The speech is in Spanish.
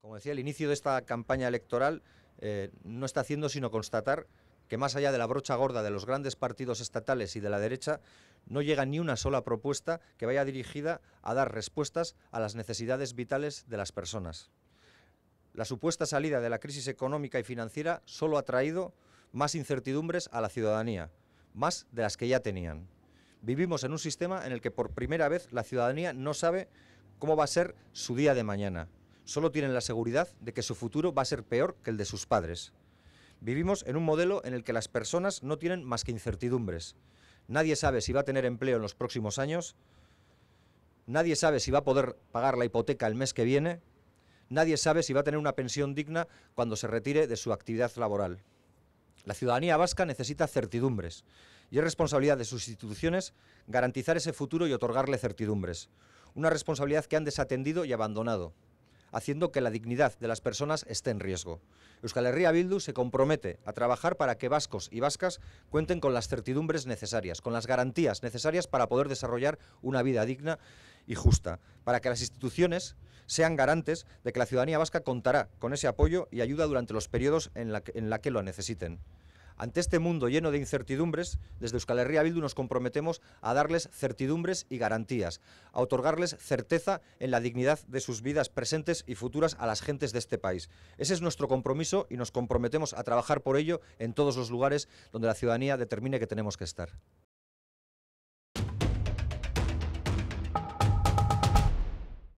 Como decía, el inicio de esta campaña electoral eh, no está haciendo sino constatar que más allá de la brocha gorda de los grandes partidos estatales y de la derecha, no llega ni una sola propuesta que vaya dirigida a dar respuestas a las necesidades vitales de las personas. La supuesta salida de la crisis económica y financiera solo ha traído más incertidumbres a la ciudadanía, más de las que ya tenían. Vivimos en un sistema en el que por primera vez la ciudadanía no sabe cómo va a ser su día de mañana, solo tienen la seguridad de que su futuro va a ser peor que el de sus padres. Vivimos en un modelo en el que las personas no tienen más que incertidumbres. Nadie sabe si va a tener empleo en los próximos años, nadie sabe si va a poder pagar la hipoteca el mes que viene, nadie sabe si va a tener una pensión digna cuando se retire de su actividad laboral. La ciudadanía vasca necesita certidumbres y es responsabilidad de sus instituciones garantizar ese futuro y otorgarle certidumbres, una responsabilidad que han desatendido y abandonado haciendo que la dignidad de las personas esté en riesgo. Euskal Herria Bildu se compromete a trabajar para que vascos y vascas cuenten con las certidumbres necesarias, con las garantías necesarias para poder desarrollar una vida digna y justa, para que las instituciones sean garantes de que la ciudadanía vasca contará con ese apoyo y ayuda durante los periodos en los en la que lo necesiten. Ante este mundo lleno de incertidumbres, desde Euskal Herria Bildu nos comprometemos a darles certidumbres y garantías, a otorgarles certeza en la dignidad de sus vidas presentes y futuras a las gentes de este país. Ese es nuestro compromiso y nos comprometemos a trabajar por ello en todos los lugares donde la ciudadanía determine que tenemos que estar.